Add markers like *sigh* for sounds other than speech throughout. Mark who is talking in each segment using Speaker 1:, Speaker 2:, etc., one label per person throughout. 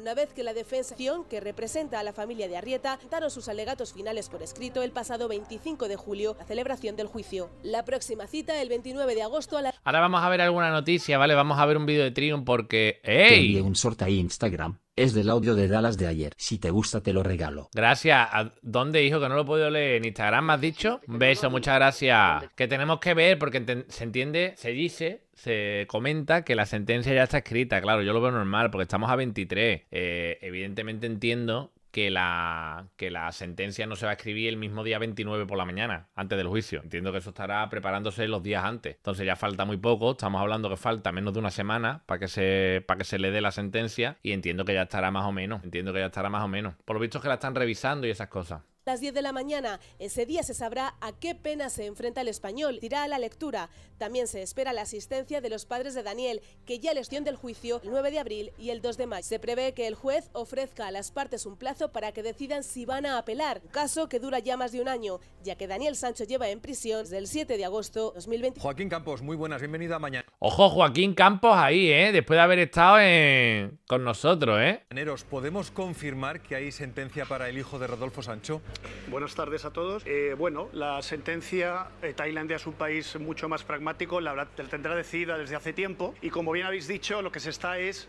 Speaker 1: Una vez que la defensa que representa a la familia de Arrieta, daron sus alegatos finales por escrito el pasado 25 de julio, la celebración del juicio. La próxima cita, el 29 de agosto a la...
Speaker 2: Ahora vamos a ver alguna noticia, ¿vale? Vamos a ver un vídeo de Trium porque... ¡Ey! un sorteo Instagram.
Speaker 3: Es del audio de Dallas de ayer. Si te gusta, te lo regalo.
Speaker 2: Gracias. ¿A ¿Dónde, hijo? Que no lo he podido leer. ¿En Instagram me has dicho? Un beso, muchas gracias. Que tenemos que ver porque se entiende, se dice se comenta que la sentencia ya está escrita. Claro, yo lo veo normal porque estamos a 23. Eh, evidentemente entiendo que la, que la sentencia no se va a escribir el mismo día 29 por la mañana, antes del juicio. Entiendo que eso estará preparándose los días antes. Entonces ya falta muy poco, estamos hablando que falta menos de una semana para que se, para que se le dé la sentencia y entiendo que ya estará más o menos, entiendo que ya estará más o menos. Por lo visto es que la están revisando y esas cosas
Speaker 1: las 10 de la mañana. Ese día se sabrá a qué pena se enfrenta el español. Dirá a la lectura. También se espera la asistencia de los padres de Daniel, que ya les dio del juicio el 9 de abril y el 2 de mayo. Se prevé que el juez ofrezca a las partes un plazo para que decidan si van a apelar, un caso que dura ya más de un
Speaker 3: año, ya que Daniel Sancho lleva en prisión desde el 7 de agosto de 2020. Joaquín Campos, muy buenas, a mañana.
Speaker 2: Ojo, Joaquín Campos ahí, ¿eh? Después de haber estado con nosotros, ¿eh?
Speaker 3: ¿Podemos confirmar que hay sentencia para el hijo de Rodolfo Sancho? Buenas tardes a
Speaker 4: todos. Eh, bueno, la sentencia, eh, Tailandia es un país mucho más pragmático, la, la tendrá decidida desde hace tiempo y como bien habéis dicho, lo que se está es...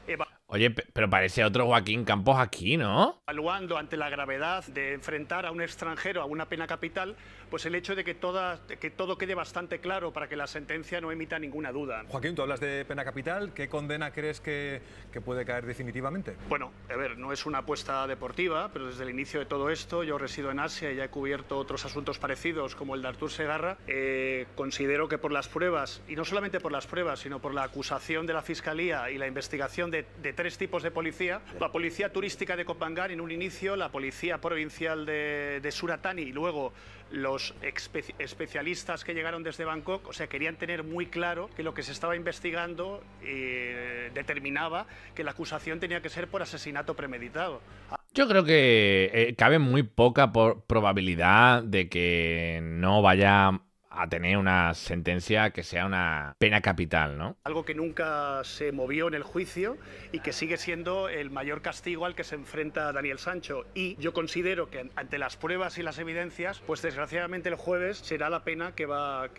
Speaker 2: Oye, pero parece otro Joaquín Campos aquí, ¿no?
Speaker 4: Evaluando ante la gravedad de enfrentar a un extranjero a una pena capital, pues el hecho de que, todo quede bastante claro para que la sentencia no emita ninguna
Speaker 3: duda. Joaquín, tú hablas de pena capital, ¿qué condena crees que, puede caer definitivamente? Bueno,
Speaker 4: a ver, no es una apuesta deportiva, pero desde el inicio de todo esto, yo resido en Asia y ya he cubierto otros asuntos parecidos como el de Artur Segarra, eh, considero que por las pruebas, y no solamente por las pruebas, sino por la acusación de la Fiscalía y la investigación de, tres tipos de policía, la policía turística de Copangán en un inicio, la policía provincial de, de Suratani y luego los especialistas que llegaron desde Bangkok, o sea, querían tener muy claro que lo que se estaba investigando eh, determinaba que la acusación tenía que ser por asesinato premeditado.
Speaker 2: Yo creo que eh, cabe muy poca probabilidad de que no vaya a tener una sentencia que sea una pena capital, ¿no?
Speaker 4: Algo que nunca se movió en el juicio y que sigue siendo el mayor castigo al que se enfrenta Daniel Sancho. Y yo considero que ante las pruebas y las evidencias, pues desgraciadamente el jueves será la pena que va, va,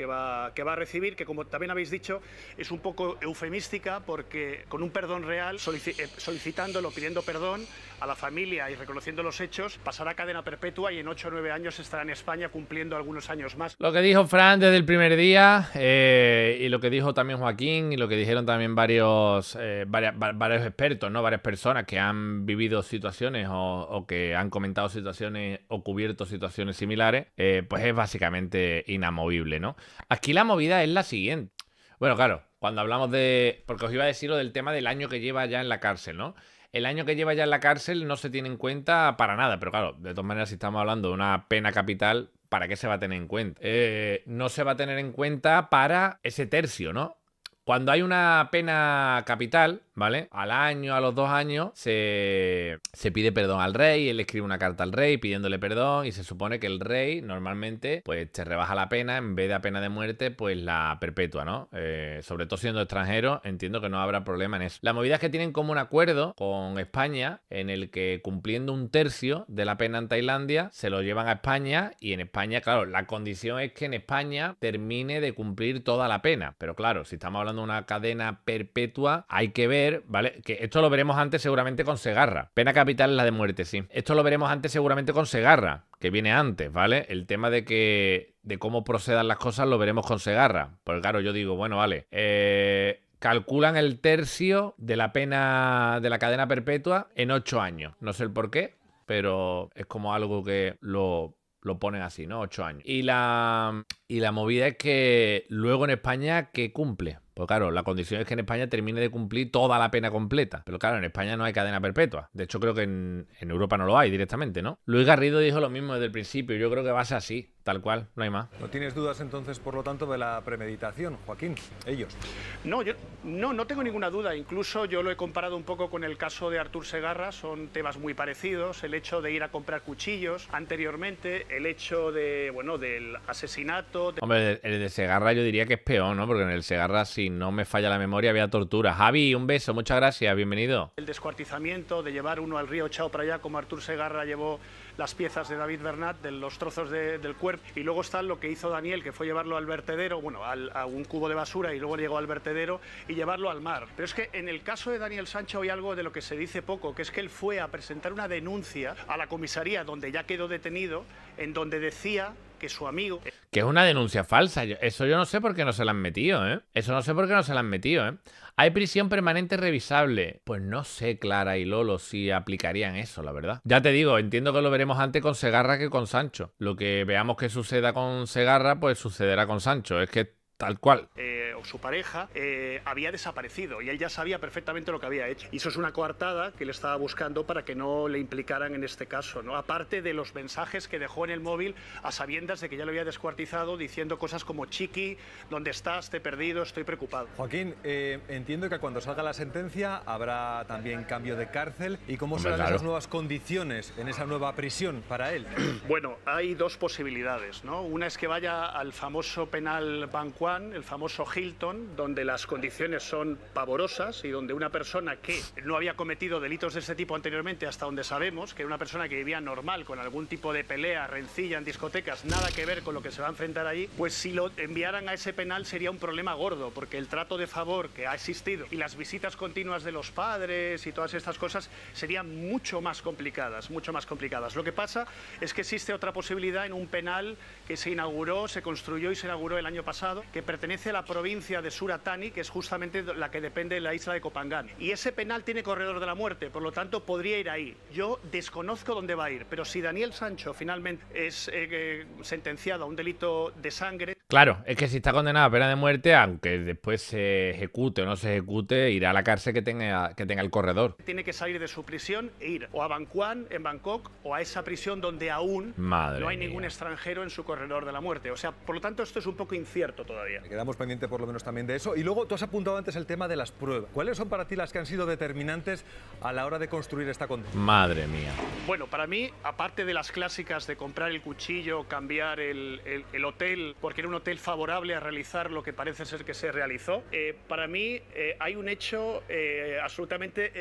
Speaker 4: que va a recibir, que como también habéis dicho, es un poco eufemística porque con un perdón real, eh, solicitándolo, pidiendo perdón, a la familia y reconociendo los hechos, pasará cadena perpetua y en 8 o 9 años estará en España cumpliendo algunos años más. Lo
Speaker 2: que dijo Fran desde el primer día eh, y lo que dijo también Joaquín y lo que dijeron también varios, eh, varios expertos, ¿no? varias personas que han vivido situaciones o, que han comentado situaciones o cubierto situaciones similares, eh, pues es básicamente inamovible. ¿no? Aquí la movida es la siguiente. Bueno, claro, cuando hablamos de. Porque os iba a decir lo del tema del año que lleva ya en la cárcel, ¿no? El año que lleva ya en la cárcel no se tiene en cuenta para nada, pero claro, de todas maneras, si estamos hablando de una pena capital, ¿para qué se va a tener en cuenta? Eh, no se va a tener en cuenta para ese tercio, ¿no? Cuando hay una pena capital, ¿vale? Al año, a los dos años, se, se, pide perdón al rey, él escribe una carta al rey pidiéndole perdón y se supone que el rey normalmente pues te rebaja la pena, en vez de pena de muerte, pues la perpetua, ¿no? Eh, sobre todo siendo extranjero, entiendo que no habrá problema en eso. La movida es que tienen como un acuerdo con España en el que cumpliendo un tercio de la pena en Tailandia, se lo llevan a España y en España, claro, la condición es que en España termine de cumplir toda la pena. Pero claro, si estamos hablando una cadena perpetua. Hay que ver, ¿vale? Que esto lo veremos antes seguramente con Segarra. Pena capital es la de muerte, sí. Esto lo veremos antes seguramente con Segarra, que viene antes, ¿vale? El tema de que de cómo procedan las cosas lo veremos con Segarra. Porque claro, yo digo, bueno, vale, eh, calculan el tercio de la pena de la cadena perpetua en ocho años. No sé el por qué, pero es como algo que lo, lo ponen así, ¿no? Ocho años. Y la, y la movida es que luego en España, ¿qué cumple? Pues claro, la condición es que en España termine de cumplir toda la pena completa. Pero claro, en España no hay cadena perpetua. De hecho, creo que en, Europa no lo hay directamente, ¿no? Luis Garrido dijo lo mismo desde el principio. Yo creo que va a ser así, tal cual, no hay más.
Speaker 3: ¿No tienes dudas entonces, por lo tanto, de la premeditación, Joaquín? Ellos.
Speaker 4: No, yo, no, no tengo ninguna duda. Incluso yo lo he comparado un poco con el caso de Artur Segarra. Son temas muy parecidos. El hecho de ir a comprar cuchillos anteriormente, el hecho de, bueno, del asesinato Hombre,
Speaker 2: el de Segarra yo diría que es peor, ¿no? Porque en el Segarra, si no me falla la memoria, había tortura. Javi, un beso, muchas gracias, bienvenido.
Speaker 4: El descuartizamiento, de llevar uno al río chao para allá, como Artur Segarra llevó las piezas de David Bernat, de los trozos del cuerpo. Y luego está lo que hizo Daniel, que fue llevarlo al vertedero, bueno, a un cubo de basura y luego llegó al vertedero y llevarlo al mar. Pero es que en el caso de Daniel Sancho hay algo de lo que se dice poco, que es que él fue a presentar una denuncia a la comisaría donde ya quedó detenido en donde decía que su amigo...
Speaker 2: Que es una denuncia falsa. Eso yo no sé por qué no se la han metido, ¿eh? Eso no sé por qué no se la han metido, ¿eh? ¿Hay prisión permanente revisable? Pues no sé, Clara y Lolo, si aplicarían eso, la verdad. Ya te digo, entiendo que lo veremos antes con Segarra que con Sancho. Lo que veamos que suceda con Segarra, pues sucederá con Sancho. Es que Tal cual.
Speaker 4: Eh, o su pareja eh, había desaparecido y él ya sabía perfectamente lo que había hecho. Y eso es una coartada que le estaba buscando para que no le implicaran en este caso, ¿no? Aparte de los mensajes que dejó en el móvil a sabiendas de que ya lo había descuartizado diciendo cosas como Chiqui, ¿dónde estás? Te he perdido, estoy preocupado.
Speaker 3: Joaquín, eh, entiendo que cuando salga la sentencia habrá también cambio de cárcel. ¿Y cómo serán nuevas condiciones en esa nueva prisión para él? *clears throat*
Speaker 4: Bueno, hay dos
Speaker 3: posibilidades,
Speaker 4: ¿no? Una es que vaya al famoso penal Bancual el famoso Hilton, donde las condiciones son pavorosas y donde una persona que no había cometido delitos de ese tipo anteriormente, hasta donde sabemos, que era una persona que vivía normal, con algún tipo de pelea, rencilla en discotecas, nada que ver con lo que se va a enfrentar allí, pues si lo enviaran a ese penal sería un problema gordo, porque el trato de favor que ha existido y las visitas continuas de los padres y todas estas cosas serían mucho más complicadas, mucho más complicadas. Lo que pasa es que existe otra posibilidad en un penal que se inauguró, se construyó y se inauguró el año pasado, que pertenece a la provincia de Suratani, que es justamente la que depende de la isla de Copangán. Y ese penal tiene corredor de la muerte, por lo tanto podría ir ahí. Yo desconozco dónde va a ir, pero si Daniel Sancho finalmente es eh, eh, sentenciado a un delito de sangre...
Speaker 2: Claro, es que si está condenado a pena de muerte, aunque después se ejecute o no se ejecute, irá a la cárcel que tenga, que tenga el corredor.
Speaker 4: Tiene que salir de su prisión e ir o a Bangkwan, en Bangkok, o a esa prisión donde aún no hay ningún extranjero en su corredor de la muerte. O sea, por lo tanto, esto es un poco incierto todavía
Speaker 3: quedamos pendiente por lo menos también de eso. Y luego tú has apuntado antes el tema de las pruebas. ¿Cuáles son para ti las que han sido determinantes a la hora de construir esta condena?
Speaker 2: Madre mía.
Speaker 3: Bueno, para mí, aparte de las clásicas de comprar el cuchillo, cambiar
Speaker 4: el, hotel, porque era un hotel favorable a realizar lo que parece ser que se realizó, eh, para mí eh, hay un hecho eh, absolutamente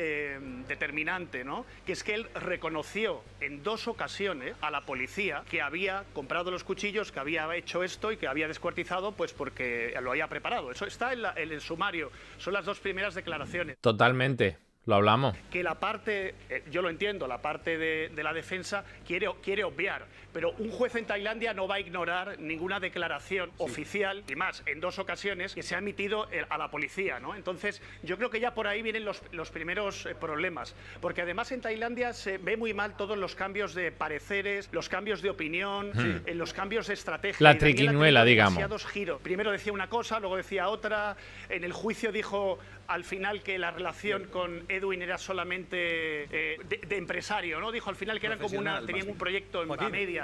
Speaker 4: determinante, ¿no? Que es que él reconoció en dos ocasiones a la policía que había comprado los cuchillos, que había hecho esto y que había descuartizado, pues porque que lo haya preparado. Eso está en, el sumario. Son las dos primeras declaraciones.
Speaker 2: Totalmente. Lo hablamos.
Speaker 4: Que la parte, eh, yo lo entiendo, la parte de, la defensa quiere, quiere obviar pero un juez en Tailandia no va a ignorar ninguna declaración oficial, y más, en dos ocasiones, que se ha emitido eh, a la policía, ¿no? Entonces, yo creo que ya por ahí vienen los, primeros eh, problemas, porque además en Tailandia se ve muy mal todos los cambios de pareceres, los cambios de opinión, hmm. eh, los cambios de estrategia. La triquiñuela, digamos. Dos giros. Primero decía una cosa, luego decía otra, en el juicio dijo al final que la relación con Edwin era solamente de, empresario, ¿no? Dijo al final que era como una, tenían un proyecto en media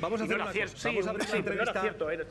Speaker 4: Vamos a hacer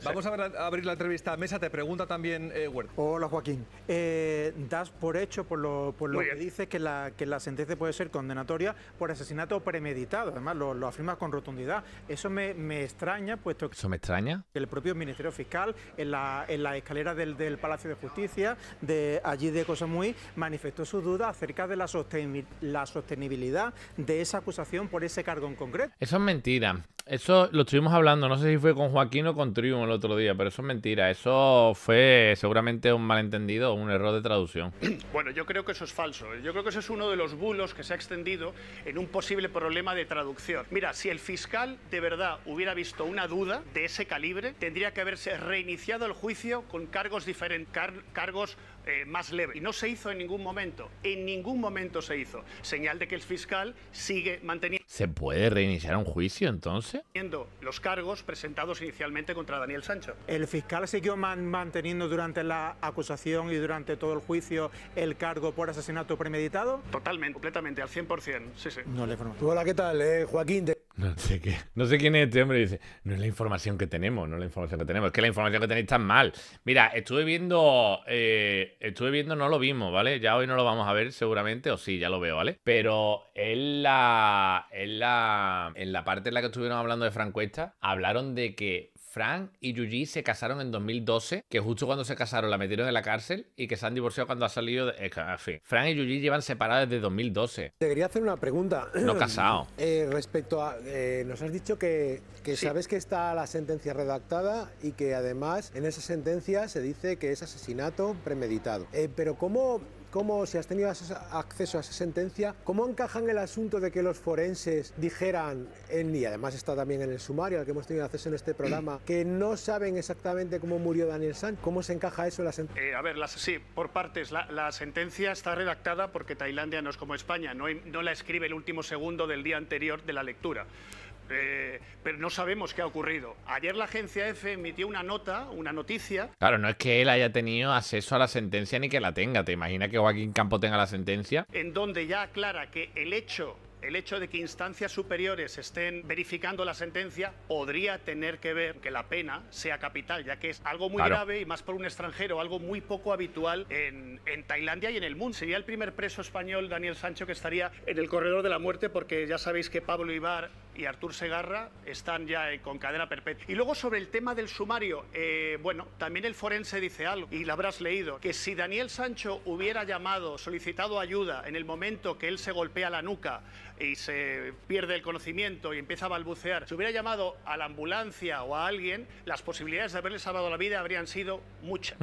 Speaker 4: Vamos
Speaker 3: a abrir la entrevista. Mesa, te pregunta también eh, Hola Joaquín.
Speaker 5: Eh, das por hecho, por lo, que dices, que la, sentencia puede ser condenatoria por asesinato premeditado. Además, lo, afirmas con rotundidad. Eso me, extraña, puesto que...
Speaker 2: ¿Eso me extraña?
Speaker 5: El propio Ministerio Fiscal, en la, en la escalera del, Palacio de Justicia, de allí de Cosamuy, manifestó su duda acerca de la, sostenibilidad de esa acusación por ese cargo en concreto.
Speaker 2: Eso es mentira. Eso lo estuvimos hablando, no sé si fue con Joaquín o con Trium el otro día, pero eso es mentira. Eso fue seguramente un malentendido o un error de traducción. *clears throat*
Speaker 4: Bueno, yo creo que eso es falso. Yo creo que eso es uno de los bulos que se ha extendido en un posible problema de traducción. Mira, si el fiscal de verdad hubiera visto una duda de ese calibre, tendría que haberse reiniciado el juicio con cargos diferentes, cargos eh, más leve. Y no se hizo en ningún momento, en ningún momento se hizo. Señal de que el fiscal sigue manteniendo...
Speaker 2: ¿Se puede reiniciar un juicio entonces?
Speaker 4: Los cargos presentados inicialmente contra Daniel Sancho.
Speaker 5: El fiscal siguió manteniendo durante la acusación y durante todo el juicio el cargo por asesinato premeditado.
Speaker 4: Totalmente, completamente, al 100%. Sí,
Speaker 5: sí.
Speaker 2: No le Hola, ¿qué tal? Eh? Joaquín. No sé, qué, no sé quién es este hombre. Dice, no es la información que tenemos, no es la información que tenemos. Es que la información que tenéis está mal. Mira, estuve viendo eh, estuve viendo, no lo vimos, ¿vale? Ya hoy no lo vamos a ver seguramente, o sí, ya lo veo, ¿vale? Pero en la, en la, en la parte en la que estuvieron hablando de Francuesta, hablaron de que Frank y Yuji se casaron en 2012, que justo cuando se casaron la metieron en la cárcel y que se han divorciado cuando ha salido. De... En fin, Frank y Yuji llevan separados desde 2012.
Speaker 5: Te quería hacer una pregunta. No casado. *clears throat* Eh, respecto a. Eh, nos has dicho que, sabes que está la sentencia redactada y que además en esa sentencia se dice que es asesinato premeditado. Eh, pero ¿cómo.? ¿Cómo, si has tenido acceso a esa sentencia, cómo encaja en el asunto de que los forenses dijeran, en, y además está también en el sumario al que hemos tenido acceso en este programa, que no saben exactamente cómo murió Daniel San? ¿Cómo se encaja eso en la sentencia?
Speaker 4: Eh, a ver, sí, por partes. La, sentencia está redactada porque Tailandia no es como España, no, no la escribe el último segundo del día anterior de la lectura. Eh, pero no sabemos qué ha ocurrido. Ayer la agencia EFE emitió una nota, una noticia.
Speaker 2: Claro, no es que él haya tenido acceso a la sentencia ni que la tenga. ¿Te imaginas que Joaquín Campo tenga la sentencia?
Speaker 4: En donde ya aclara que el hecho el hecho de que instancias superiores estén verificando la sentencia podría tener que ver que la pena sea capital, ya que es algo muy grave y más por un extranjero, algo muy poco habitual en, en, Tailandia y en el mundo. Sería el primer preso español, Daniel Sancho, que estaría en el corredor de la muerte, porque ya sabéis que Pablo Ibar y Artur Segarra están ya eh, con cadena perpetua. Y luego sobre el tema del sumario, eh, bueno, también el forense dice algo, y lo habrás leído, que si Daniel Sancho hubiera llamado, solicitado ayuda en el momento que él se golpea la nuca y se pierde el conocimiento y empieza a balbucear, si hubiera llamado a la ambulancia o a alguien, las posibilidades de haberle salvado la vida habrían sido muchas.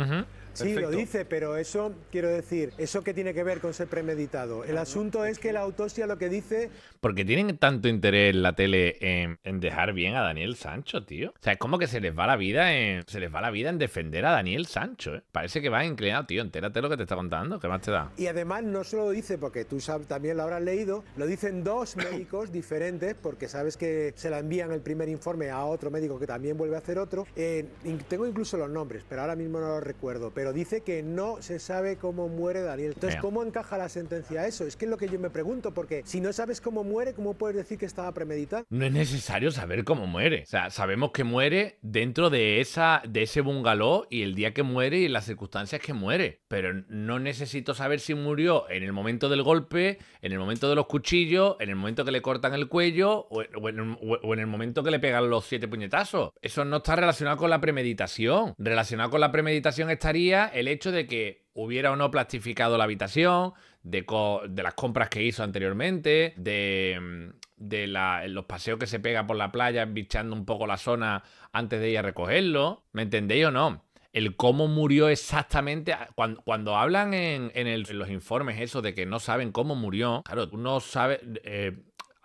Speaker 5: Sí, lo dice, pero eso, quiero decir, ¿eso que tiene que ver con ser premeditado? El asunto es que la autopsia lo que dice...
Speaker 2: Porque tienen tanto interés en la tele en, dejar bien a Daniel Sancho, tío. O sea, es como que se les va la vida en, se les va la vida en defender a Daniel Sancho, ¿eh? Parece que va inclinado, tío. Entérate lo que te está contando, ¿qué más te da? Y
Speaker 5: además no solo lo dice, porque tú también lo habrás leído, lo dicen dos *coughs* médicos diferentes, porque sabes que se la envían el primer informe a otro médico que también vuelve a hacer otro. Eh, tengo incluso los nombres, pero ahora mismo no los recuerdo. Pero dice que no se sabe cómo muere Daniel. Entonces, ¿cómo encaja la sentencia eso? Es que es lo que yo me pregunto, porque si no sabes cómo muere, ¿cómo puedes decir que estaba premeditado? No es necesario
Speaker 2: saber cómo muere. O sea, sabemos que muere dentro de, esa, de ese bungalow y el día que muere y las circunstancias que muere. Pero no necesito saber si murió en el momento del golpe, en el momento de los cuchillos, en el momento que le cortan el cuello o en el momento que le pegan los siete puñetazos. Eso no está relacionado con la premeditación. Relacionado con la premeditación estaría el hecho de que hubiera o no plastificado la habitación, de, las compras que hizo anteriormente, de, mm, los paseos que se pega por la playa, bichando un poco la zona antes de ir a recogerlo. ¿Me entendéis o no? El cómo murió exactamente. Cuando, hablan en, los informes eso de que no saben cómo murió, claro, tú no sabes. Eh,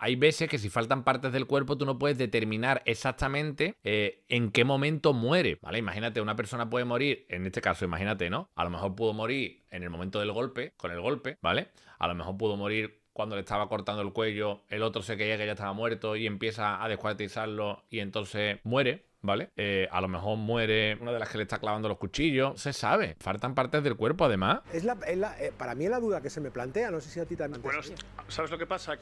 Speaker 2: hay veces que si faltan partes del cuerpo tú no puedes determinar exactamente eh, en qué momento muere, ¿vale? Imagínate, una persona puede morir, en este caso, imagínate, ¿no? A lo mejor pudo morir en el momento del golpe, con el golpe, ¿vale? A lo mejor pudo morir cuando le estaba cortando el cuello, el otro se creía que ya estaba muerto y empieza a descuartizarlo y entonces muere, ¿vale? Eh, a lo mejor muere una de las que le está clavando los cuchillos, se sabe. Faltan partes del cuerpo, además.
Speaker 5: Es la, eh, para mí es la duda que se me plantea, no sé si a ti también. Bueno, ¿sabes lo que pasa?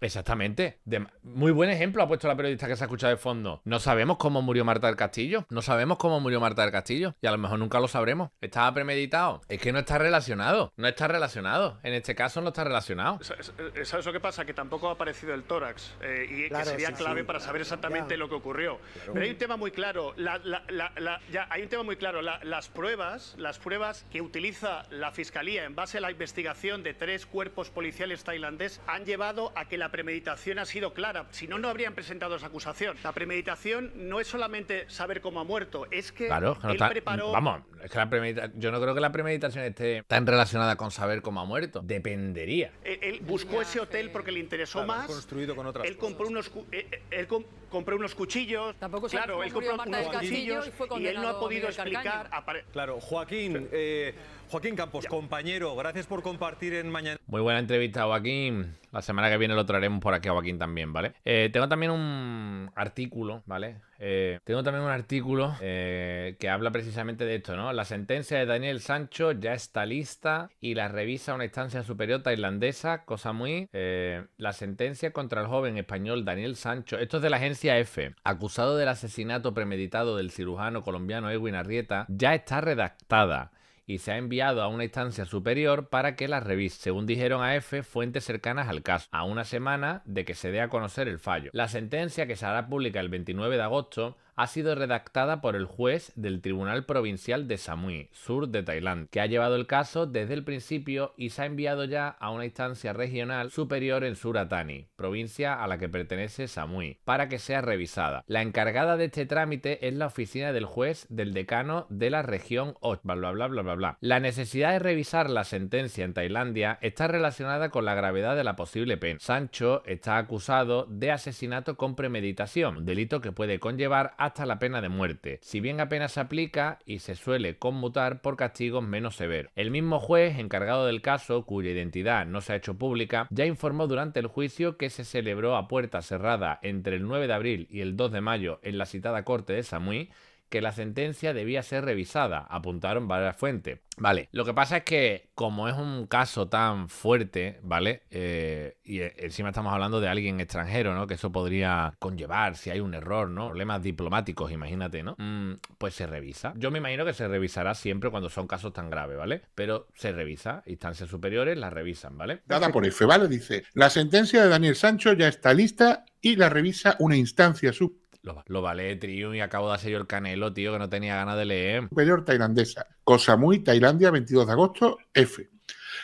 Speaker 2: Exactamente. Muy buen ejemplo ha puesto la periodista que se ha escuchado de fondo. No sabemos cómo murió Marta del Castillo. No sabemos cómo murió Marta del Castillo. Y a lo mejor nunca lo sabremos. Estaba premeditado. Es que no está relacionado. No está relacionado. En este caso no está relacionado.
Speaker 4: ¿Sabes lo que pasa? Que tampoco ha aparecido el tórax. Eh, y que sería clave para saber exactamente lo que ocurrió. Pero hay un tema muy claro. ya, hay un tema muy claro. las pruebas, las pruebas que utiliza la fiscalía en base a la investigación de tres cuerpos policiales tailandeses han llevado a que la la premeditación ha sido clara, si no, no habrían presentado esa acusación. La premeditación no es solamente saber cómo ha muerto, es que él preparó... Vamos,
Speaker 2: es que la premeditación, yo no creo que la premeditación esté tan relacionada con saber cómo ha muerto. Dependería.
Speaker 4: Él, buscó ese hotel porque le interesó más. él compró unos... Eh, eh, él, compró unos cuchillos. Tampoco se claro, él compró unos cuchillos y, él no ha podido explicar.
Speaker 3: Claro, Joaquín, eh, Joaquín Campos, compañero, gracias por compartir en mañana.
Speaker 2: Muy buena entrevista, Joaquín. La semana que viene lo traeremos por aquí a Joaquín también, ¿vale? Eh, tengo también un artículo, ¿vale? Eh, tengo también un artículo eh, que habla precisamente de esto, ¿no? La sentencia de Daniel Sancho ya está lista y la revisa una instancia superior tailandesa, cosa muy... la sentencia contra el joven español Daniel Sancho, esto es de la agencia EFE. acusado del asesinato premeditado del cirujano colombiano Edwin Arrieta, ya está redactada y se ha enviado a una instancia superior para que la revise, según dijeron a EFE fuentes cercanas al caso, a una semana de que se dé a conocer el fallo. La sentencia, que se hará pública el 29 de agosto, ha sido redactada por el juez del Tribunal Provincial de Samui, sur de Tailandia, que ha llevado el caso desde el principio y se ha enviado ya a una instancia regional superior en Suratani, provincia a la que pertenece Samui, para que sea revisada. La encargada de este trámite es la oficina del juez del decano de la región Osh. bla bla bla bla La necesidad de revisar la sentencia en Tailandia está relacionada con la gravedad de la posible pena. Sancho está acusado de asesinato con premeditación, delito que puede conllevar a hasta la pena de muerte, si bien apenas se aplica y se suele conmutar por castigos menos severos. El mismo juez encargado del caso, cuya identidad no se ha hecho pública, ya informó durante el juicio que se celebró a puerta cerrada entre el 9 de abril y el 2 de mayo en la citada corte de Samui, que la sentencia debía ser revisada, apuntaron varias fuentes. Vale, lo que pasa es que como es un caso tan fuerte, ¿vale? Eh, y e, encima estamos hablando de alguien extranjero, ¿no? Que eso podría conllevar si hay un error, ¿no? Problemas diplomáticos, imagínate, ¿no? Mm, pues se revisa. Yo me imagino que se revisará siempre cuando son casos tan graves, ¿vale? Pero se revisa, instancias superiores la revisan, ¿vale? Dada por F,
Speaker 6: ¿vale? Dice, la sentencia de Daniel Sancho ya está lista y la revisa una instancia superior
Speaker 2: lo, valé, vale y acabo de hacer yo
Speaker 6: el canelo, tío, que no tenía ganas de leer. Superior tailandesa. Cosa muy, Tailandia, 22 de agosto, F.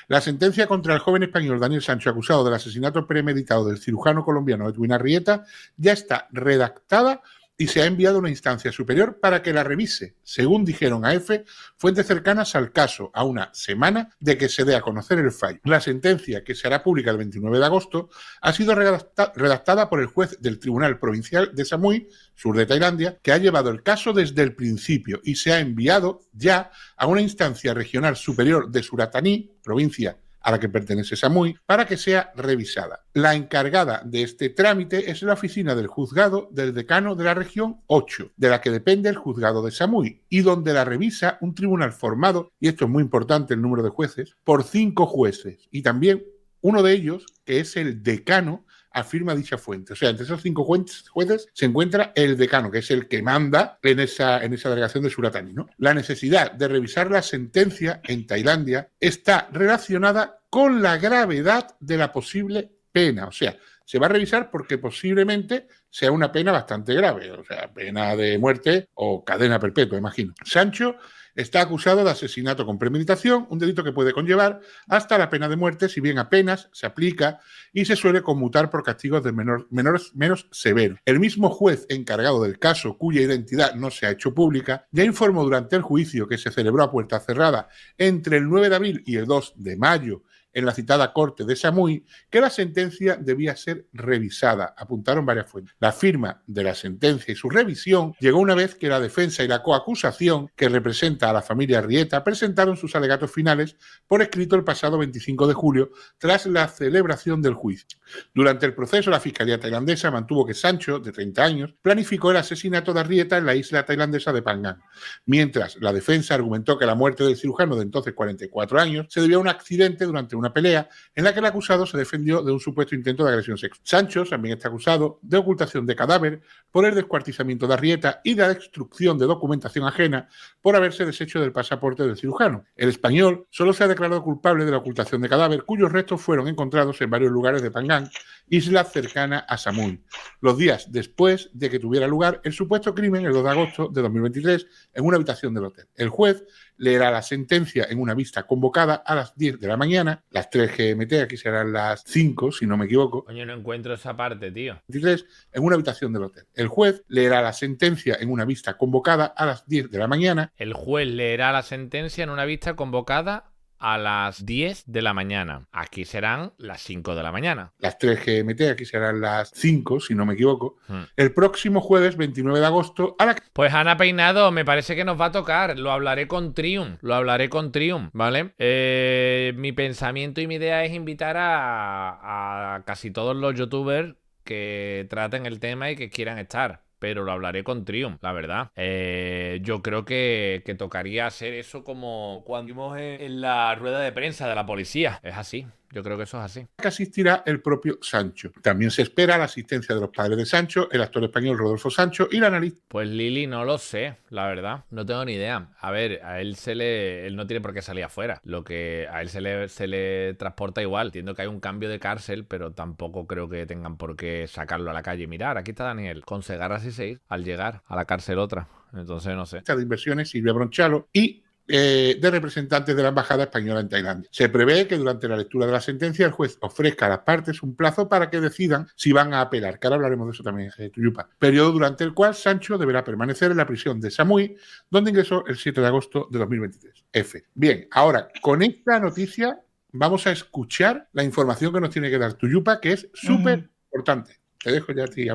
Speaker 6: La sentencia contra el joven español Daniel Sancho, acusado del asesinato premeditado del cirujano colombiano Edwin Arrieta, ya está redactada y se ha enviado a una instancia superior para que la revise, según dijeron a EFE fuentes cercanas al caso, a una semana de que se dé a conocer el fallo. La sentencia, que se hará pública el 29 de agosto, ha sido redactada por el juez del Tribunal Provincial de Samui, sur de Tailandia, que ha llevado el caso desde el principio y se ha enviado ya a una instancia regional superior de Suratani, provincia de a la que pertenece Samui, para que sea revisada. La encargada de este trámite es la oficina del juzgado del decano de la región 8, de la que depende el juzgado de Samui, y donde la revisa un tribunal formado, y esto es muy importante el número de jueces, por cinco jueces, y también uno de ellos, que es el decano afirma dicha fuente. O sea, entre esos cinco jueces se encuentra el decano, que es el que manda en esa, en esa delegación de Suratani. ¿no? La necesidad de revisar la sentencia en Tailandia está relacionada con la gravedad de la posible pena. O sea, se va a revisar porque posiblemente sea una pena bastante grave, o sea, pena de muerte o cadena perpetua, imagino. Sancho Está acusado de asesinato con premeditación, un delito que puede conllevar hasta la pena de muerte, si bien apenas se aplica y se suele conmutar por castigos de menor, menores, menos severos. El mismo juez encargado del caso, cuya identidad no se ha hecho pública, ya informó durante el juicio que se celebró a puerta cerrada entre el 9 de abril y el 2 de mayo en la citada corte de Samui que la sentencia debía ser revisada, apuntaron varias fuentes. La firma de la sentencia y su revisión llegó una vez que la defensa y la coacusación, que representa a la familia Rieta, presentaron sus alegatos finales por escrito el pasado 25 de julio, tras la celebración del juicio. Durante el proceso, la Fiscalía tailandesa mantuvo que Sancho, de 30 años, planificó el asesinato de Rieta en la isla tailandesa de Pangan, mientras la defensa argumentó que la muerte del cirujano de entonces 44 años se debió a un accidente durante un una pelea en la que el acusado se defendió de un supuesto intento de agresión sexual. Sancho también está acusado de ocultación de cadáver por el descuartizamiento de Arrieta y de la destrucción de documentación ajena por haberse deshecho del pasaporte del cirujano. El español solo se ha declarado culpable de la ocultación de cadáver, cuyos restos fueron encontrados en varios lugares de Pangán isla cercana a Samui, los días después de que tuviera lugar el supuesto crimen el 2 de agosto de 2023 en una habitación del hotel. El juez leerá la sentencia en una vista convocada a las 10 de la mañana, las 3 GMT, aquí serán las 5, si no me equivoco. Coño, no encuentro esa parte, tío. en una habitación del hotel. El juez leerá la sentencia en una vista convocada a las 10 de la mañana. El juez leerá la sentencia en una vista convocada
Speaker 2: a las 10 de la mañana. Aquí serán las 5 de la mañana.
Speaker 6: Las 3 GMT, aquí serán las 5, si no me equivoco. Hmm. El próximo jueves 29 de agosto a Pues Ana
Speaker 2: Peinado, me parece que nos va a tocar. Lo hablaré con Trium. Lo hablaré con Trium, ¿vale? Eh, mi pensamiento y mi idea es invitar a, a casi todos los youtubers que traten el tema y que quieran estar pero lo hablaré con Triumph, la verdad. Eh, yo creo que, que, tocaría hacer eso como cuando vimos en la rueda de prensa de la policía. Es así. Yo creo que eso es así.
Speaker 6: Que asistirá el propio Sancho. También se espera la asistencia de los padres de Sancho, el actor español Rodolfo Sancho y la analista. Pues Lili, no lo
Speaker 2: sé, la verdad. No tengo ni idea. A ver, a él se le. Él no tiene por qué salir afuera. Lo que a él se le, se le transporta igual. Entiendo que hay un cambio de cárcel, pero tampoco creo que tengan por qué sacarlo a la calle. Mirar, aquí está Daniel, con y seis. al llegar a la cárcel otra.
Speaker 6: Entonces, no sé. De inversiones, a Bronchalo y eh, de representantes de la Embajada Española en Tailandia. Se prevé que durante la lectura de la sentencia el juez ofrezca a las partes un plazo para que decidan si van a apelar, que ahora hablaremos de eso también, en eh, Tuyupa, periodo durante el cual Sancho deberá permanecer en la prisión de Samui, donde ingresó el 7 de agosto de 2023. F. Bien, ahora, con esta noticia vamos a escuchar la información que nos tiene que dar Tuyupa, que es súper importante. Te dejo ya a ti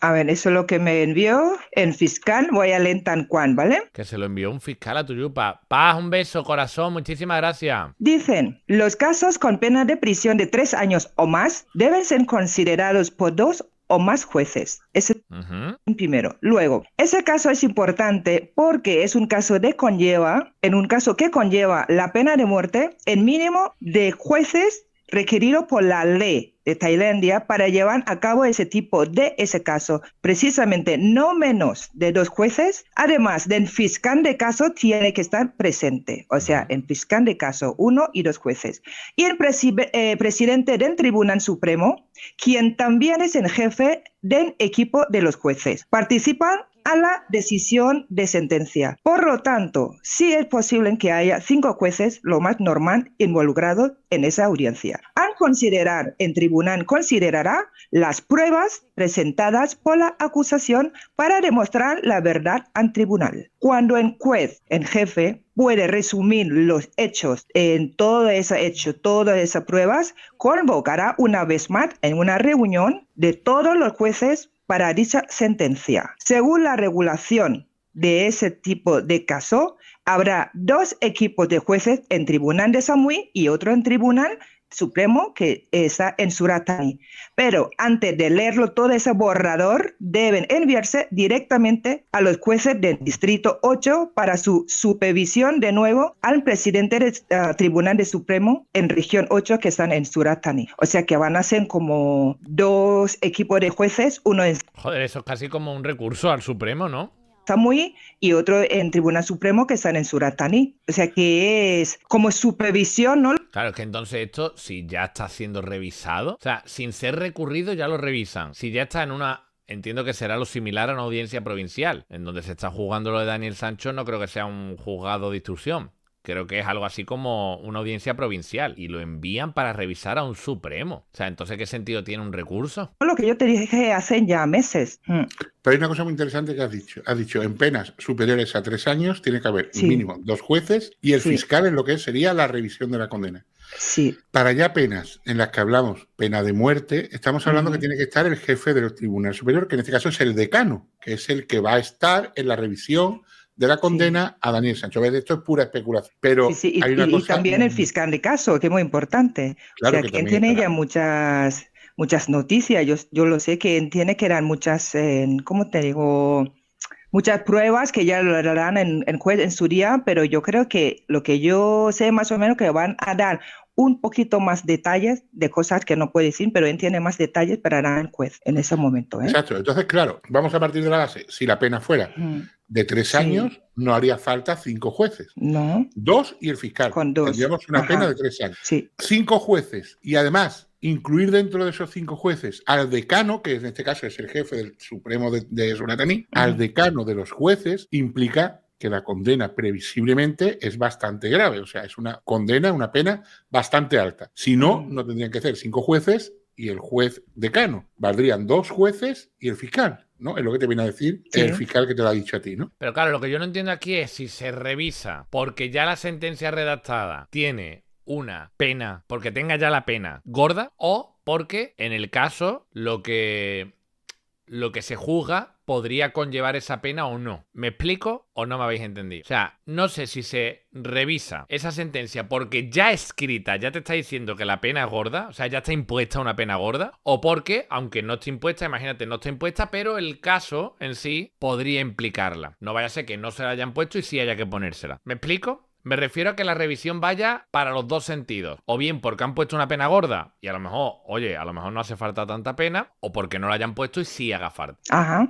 Speaker 1: A ver, eso es lo que me envió en Fiscal voy a tan cuán, ¿vale?
Speaker 2: Que se lo envió un fiscal a Tuyupa. Paz, un beso, corazón, muchísimas gracias.
Speaker 1: Dicen, los casos con pena de prisión de tres años o más deben ser considerados por dos o más jueces. Ese es primero. Luego, ese caso es importante porque es un caso de conlleva, en un caso que conlleva la pena de muerte, en mínimo de jueces requerido por la ley de Tailandia para llevar a cabo ese tipo de ese caso. Precisamente no menos de dos jueces, además del fiscal de caso tiene que estar presente, o sea, el fiscal de caso uno y dos jueces. Y el eh, presidente del Tribunal Supremo, quien también es el jefe del equipo de los jueces. Participan a la decisión de sentencia. Por lo tanto, sí es posible que haya cinco jueces, lo más normal, involucrados en esa audiencia. Al considerar, en tribunal considerará las pruebas presentadas por la acusación para demostrar la verdad al tribunal. Cuando el juez en jefe puede resumir los hechos en todo ese hecho, todas esas pruebas, convocará una vez más en una reunión de todos los jueces para dicha sentencia. Según la regulación de ese tipo de caso, habrá dos equipos de jueces en Tribunal de Samui y otro en Tribunal Supremo, que está en Suratani. Pero antes de leerlo todo ese borrador, deben enviarse directamente a los jueces del Distrito 8 para su supervisión de nuevo al presidente del ah, Tribunal de Supremo en Región 8 que están en Suratani. O sea que van a ser como dos equipos de jueces, uno en...
Speaker 2: Joder, eso es casi como un recurso al Supremo, ¿no?
Speaker 1: Samui y otro en Tribunal Supremo que están en Suratani. O sea que es como supervisión, ¿no?
Speaker 2: Claro, es que entonces esto, si ya está siendo revisado, o sea, sin ser recurrido ya lo revisan. Si ya está en una entiendo que será lo similar a una audiencia provincial, en donde se está jugando lo de Daniel Sancho, no creo que sea un juzgado de instrucción creo que es algo así como una audiencia provincial, y lo envían para revisar a un Supremo. O sea, entonces, ¿qué sentido tiene un recurso?
Speaker 6: Lo que yo te dije hace ya meses. Mm. Pero hay una cosa muy interesante que has dicho. Has dicho, en penas superiores a tres años tiene que haber mínimo dos jueces y el fiscal en lo que sería la revisión de la condena. Sí. Para ya penas en las que hablamos, pena de muerte, estamos hablando que tiene que estar el jefe del Tribunal Superior, que en este caso es el decano, que es el que va a estar en la revisión de la condena a Daniel Sancho. Esto es pura especulación. Pero y, también el fiscal
Speaker 1: de caso, que es muy importante. Claro o sea, que tiene ya muchas, muchas noticias. Yo, yo lo sé que tiene que dar muchas, ¿cómo te digo? Muchas pruebas que ya lo harán en, en, juez en su día, pero yo creo que lo que yo sé más o menos que van a dar un poquito más detalles de cosas que no puede decir, pero él tiene más detalles para dar el juez en ese momento. ¿eh?
Speaker 6: Exacto. Entonces, claro, vamos a partir de la base. Si la pena fuera de tres años, no haría falta cinco jueces. No. Dos y el fiscal. Con dos. Tendríamos una pena de tres años. Cinco jueces. Y además, incluir dentro de esos cinco jueces al decano, que en este caso es el jefe del Supremo de, de al decano de los jueces, implica que la condena previsiblemente es bastante grave, o sea, es una condena, una pena bastante alta. Si no, mm. no tendrían que ser cinco jueces y el juez decano. Valdrían dos jueces y el fiscal, ¿no? Es lo que te viene a decir el fiscal que te lo ha dicho a ti, ¿no?
Speaker 2: Pero claro, lo que yo no entiendo aquí es si se revisa porque ya la sentencia redactada tiene una pena, porque tenga ya la pena gorda, o porque en el caso lo que, lo que se juzga podría conllevar esa pena o no. ¿Me explico o no me habéis entendido? O sea, no sé si se revisa esa sentencia porque ya escrita, ya te está diciendo que la pena es gorda, o sea, ya está impuesta una pena gorda, o porque, aunque no esté impuesta, imagínate, no está impuesta, pero el caso en sí podría implicarla. No vaya a ser que no se la hayan puesto y sí haya que ponérsela. ¿Me explico? Me refiero a que la revisión vaya para los dos sentidos. O bien porque han puesto una pena gorda y a lo mejor, oye, a lo mejor no hace falta tanta pena, o porque no la hayan puesto y sí haga falta.
Speaker 1: Ajá.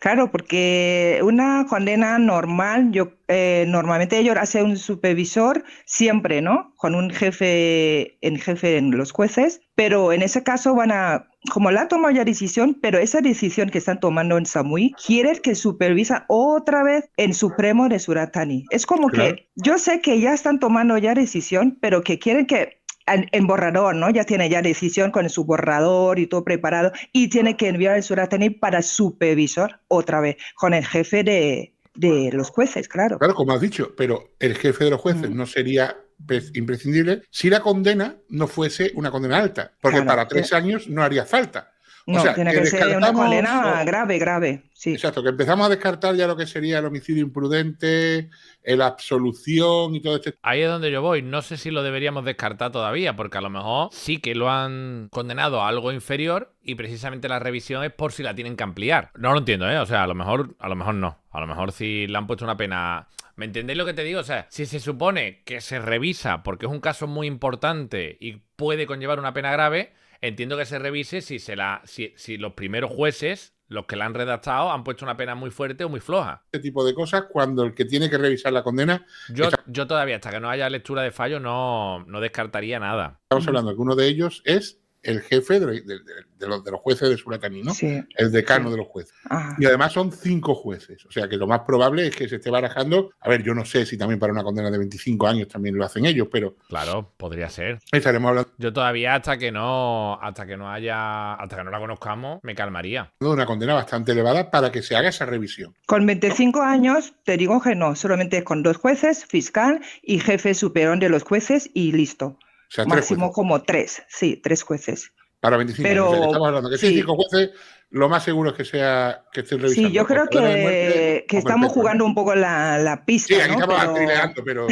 Speaker 1: Claro, porque una condena normal, yo eh, normalmente ellos hace un supervisor siempre, ¿no? Con un jefe en jefe en los jueces, pero en ese caso van a como la toma ya decisión, pero esa decisión que están tomando en Samui quiere que supervisa otra vez en Supremo de Suratani. Es como que yo sé que ya están tomando ya decisión, pero que quieren que en, borrador, ¿no? Ya tiene ya decisión con su borrador y todo preparado y tiene que enviar el tener para supervisor otra vez con el jefe de,
Speaker 6: los jueces, claro. Claro, como has dicho, pero el jefe de los jueces mm. no sería imprescindible si la condena no fuese una condena alta, porque para tres eh. años no haría falta no, tiene que, ser una condena grave, grave. Sí. Exacto, que empezamos a descartar ya lo que sería el homicidio imprudente, la absolución y todo este.
Speaker 2: Ahí es donde yo voy. No sé si lo deberíamos descartar todavía, porque a lo mejor sí que lo han condenado a algo inferior y precisamente la revisión es por si la tienen que ampliar. No lo entiendo, ¿eh? O sea, a lo mejor, a lo mejor no. A lo mejor si le han puesto una pena. ¿Me entendéis lo que te digo? O sea, si se supone que se revisa porque es un caso muy importante y puede conllevar una pena grave Entiendo que se revise si, se la, si, si los primeros jueces los que la han redactado han puesto una pena muy fuerte o muy floja.
Speaker 6: Este tipo de cosas, cuando el que tiene que revisar la condena. Yo,
Speaker 2: yo todavía, hasta que no haya lectura de fallo, no, no
Speaker 6: descartaría nada. Estamos hablando que uno de ellos es el jefe de, los, jueces de Suratani, ¿no? Sí. El decano de los jueces. Y además son cinco jueces. O sea que lo más probable es que se esté barajando. A ver, yo no sé si también para una condena de 25 años también lo hacen ellos, pero. Claro, podría ser. Estaremos hablando.
Speaker 2: Yo todavía hasta que no, hasta que no haya, hasta que no la conozcamos,
Speaker 6: me calmaría. Una condena bastante elevada para que se haga esa revisión. Con 25 años,
Speaker 1: te digo que no, solamente con dos jueces, fiscal y jefe superior de los jueces y listo máximo como tres, sí, tres jueces.
Speaker 6: Para 25 Pero, estamos hablando que sí. si cinco jueces, lo más seguro es que sea que estén revisando. Sí, yo creo que, estamos jugando
Speaker 1: un poco la, pista. Sí, aquí ¿no? estamos
Speaker 6: pero... pero...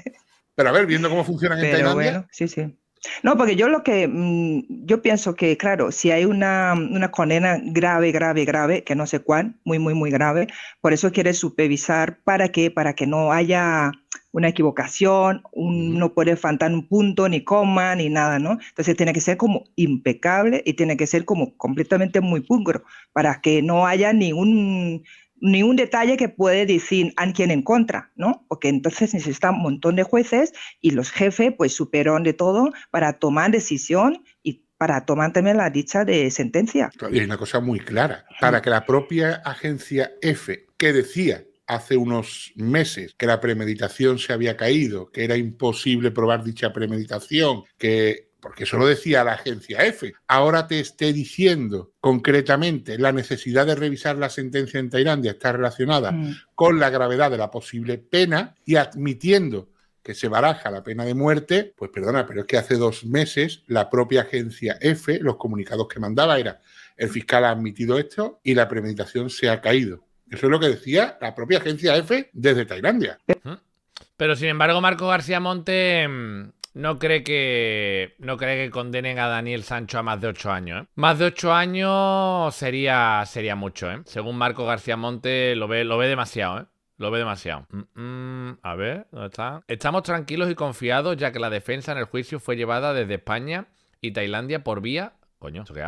Speaker 6: *laughs* pero a ver, viendo cómo funcionan en Tailandia. Bueno,
Speaker 1: sí, sí. No, porque yo lo que, mm, yo pienso que, claro, si hay una, una condena grave, grave, grave, que no sé cuál, muy, muy, muy grave, por eso quiere supervisar, ¿para qué? Para que no haya una equivocación, no puede faltar un punto, ni coma, ni nada, ¿no? Entonces tiene que ser como impecable y tiene que ser como completamente muy pulcro, para que no haya ningún, ni un detalle que puede decir a quien en contra, ¿no? Porque entonces necesitan un montón de jueces y los jefes pues superan de todo para tomar decisión y para tomar también la dicha de
Speaker 6: sentencia. Y hay una cosa muy clara, para que la propia agencia F, que decía hace unos meses que la premeditación se había caído, que era imposible probar dicha premeditación, que porque eso lo decía la agencia F, ahora te esté diciendo concretamente la necesidad de revisar la sentencia en Tailandia está relacionada mm. con la gravedad de la posible pena y admitiendo que se baraja la pena de muerte, pues perdona, pero es que hace dos meses la propia agencia F, los comunicados que mandaba era, el fiscal ha admitido esto y la premeditación se ha caído. Eso es lo que decía la propia agencia F desde Tailandia.
Speaker 2: Pero sin embargo, Marco García Monte mm, no cree que no cree que condenen a Daniel Sancho a más de ocho años. ¿eh? Más de ocho años sería, sería mucho, ¿eh? Según Marco García Monte, lo ve, lo ve demasiado, ¿eh? Lo ve demasiado. a ver, ¿dónde está? Estamos tranquilos y confiados ya que la defensa en el juicio fue llevada desde España y Tailandia por vía Coño, qué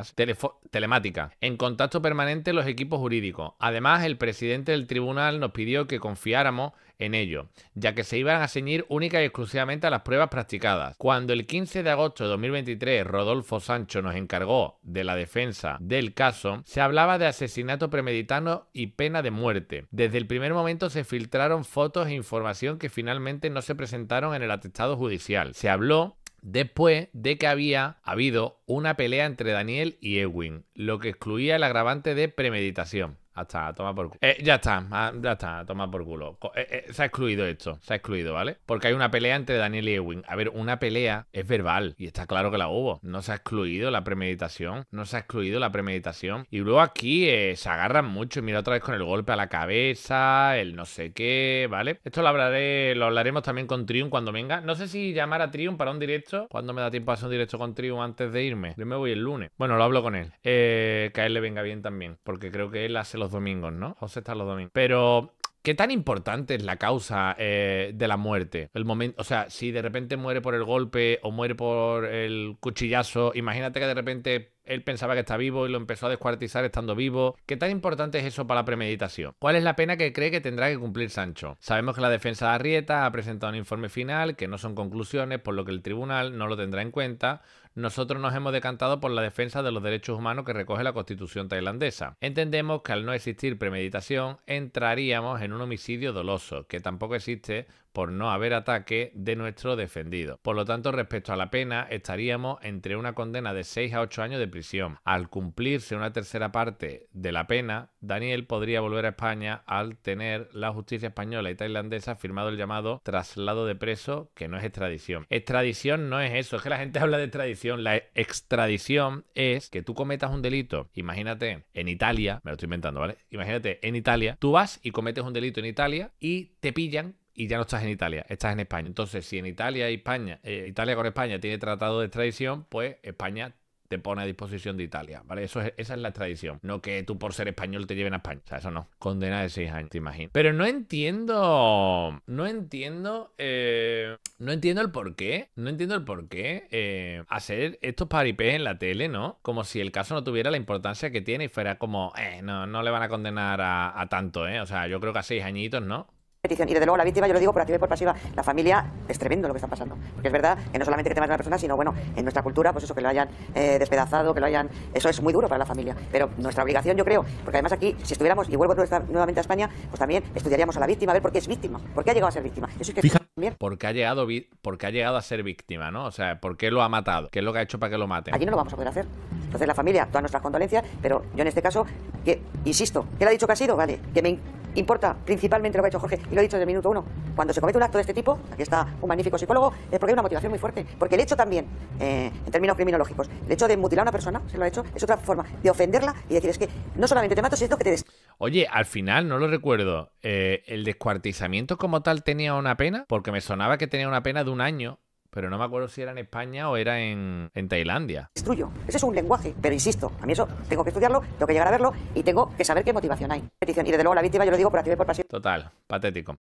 Speaker 2: telemática. En contacto permanente los equipos jurídicos. Además, el presidente del tribunal nos pidió que confiáramos en ello, ya que se iban a ceñir única y exclusivamente a las pruebas practicadas. Cuando el 15 de agosto de 2023 Rodolfo Sancho nos encargó de la defensa del caso, se hablaba de asesinato premeditado y pena de muerte. Desde el primer momento se filtraron fotos e información que finalmente no se presentaron en el atestado judicial. Se habló después de que había habido una pelea entre Daniel y Edwin, lo que excluía el agravante de premeditación. Hasta, toma por culo. Eh, ya está, ah, ya está, toma por culo. Eh, eh, se ha excluido esto, se ha excluido, ¿vale? Porque hay una pelea entre Daniel y Ewing. A ver, una pelea es verbal y está claro que la hubo. No se ha excluido la premeditación, no se ha excluido la premeditación. Y luego aquí se agarran mucho y mira otra vez con el golpe a la cabeza, el no sé qué, ¿vale? Esto lo hablaré, lo hablaremos también con Trium cuando venga. No sé si llamar a Trium para un directo, cuando me da tiempo a hacer un directo con Trium antes de irme. Yo me voy el lunes. Bueno, lo hablo con él. que a él le venga bien también, porque creo que él hace los los domingos, ¿no? José está los domingos. Pero ¿Qué tan importante es la causa eh, de la muerte? El momento, o sea, si de repente muere por el golpe o muere por el cuchillazo, imagínate que de repente él pensaba que está vivo y lo empezó a descuartizar estando vivo. ¿Qué tan importante es eso para la premeditación? ¿Cuál es la pena que cree que tendrá que cumplir Sancho? Sabemos que la defensa de Arrieta ha presentado un informe final, que no son conclusiones, por lo que el tribunal no lo tendrá en cuenta nosotros nos hemos decantado por la defensa de los derechos humanos que recoge la Constitución tailandesa. Entendemos que al no existir premeditación, entraríamos en un homicidio doloso, que tampoco existe por no haber ataque de nuestro defendido. Por lo tanto, respecto a la pena, estaríamos entre una condena de 6 a 8 años de prisión. Al cumplirse una tercera parte de la pena, Daniel podría volver a España al tener la justicia española y tailandesa firmado el llamado traslado de preso, que no es extradición. Extradición no es eso, es que la gente *laughs* habla de extradición la extradición es que tú cometas un delito, imagínate, en Italia, me lo estoy inventando, ¿vale? Imagínate, en Italia, tú vas y cometes un delito en Italia y te pillan y ya no estás en Italia, estás en España. Entonces, si en Italia y España, eh, Italia con España tiene tratado de extradición, pues España pone a disposición de Italia, ¿vale? Eso es, esa es la tradición. No que tú por ser español te lleven a España. O sea, eso no. Condena de seis años, te imagino. Pero no entiendo. No entiendo. Eh, no entiendo el por qué. No entiendo el por qué eh, hacer estos paripés en la tele, ¿no? Como si el caso no tuviera la importancia que tiene y fuera como, eh, no, no le van a condenar a, tanto, ¿eh? O sea, yo creo que a seis añitos, ¿no?
Speaker 3: Y desde luego la víctima, yo lo digo por activa y por pasiva, la familia es tremendo lo que está pasando. Porque es verdad que no solamente que temas de una persona, sino bueno, en nuestra cultura, pues eso, que lo hayan eh, despedazado, que lo hayan. Eso es muy duro para la familia. Pero nuestra obligación, yo creo, porque además aquí, si estuviéramos, y vuelvo nuevamente a España, pues también estudiaríamos a la víctima, a ver por qué es víctima, por qué ha llegado a ser víctima. Eso es que
Speaker 2: también... porque, ha llegado, porque ha llegado a ser víctima, ¿no? O sea, ¿por qué lo ha matado? ¿Qué es lo que ha hecho para que lo mate Aquí no lo vamos
Speaker 3: a poder hacer. Entonces la familia, todas nuestras condolencias, pero yo en este caso, que, insisto, ¿qué le ha dicho que Vale, que me importa principalmente lo que ha dicho Jorge, y lo he dicho desde el minuto uno, cuando se comete un acto de este tipo, aquí está un magnífico psicólogo, es porque hay una motivación muy fuerte, porque el hecho también, eh, en términos criminológicos, el hecho de mutilar a una persona, se lo ha hecho, es otra forma de ofenderla y decir, es que no solamente te mato, sino que te des...
Speaker 2: Oye, al final, no lo recuerdo, eh, ¿el descuartizamiento como tal tenía una pena? Porque me sonaba que tenía una pena de un año pero no me acuerdo si era en España o era en, en Tailandia.
Speaker 3: Destruyo. Ese es un lenguaje, pero insisto, a mí eso tengo que estudiarlo, tengo que llegar a verlo y tengo que saber qué motivación hay. Y desde luego la víctima yo lo digo por activa y por pasión.
Speaker 2: Total, patético.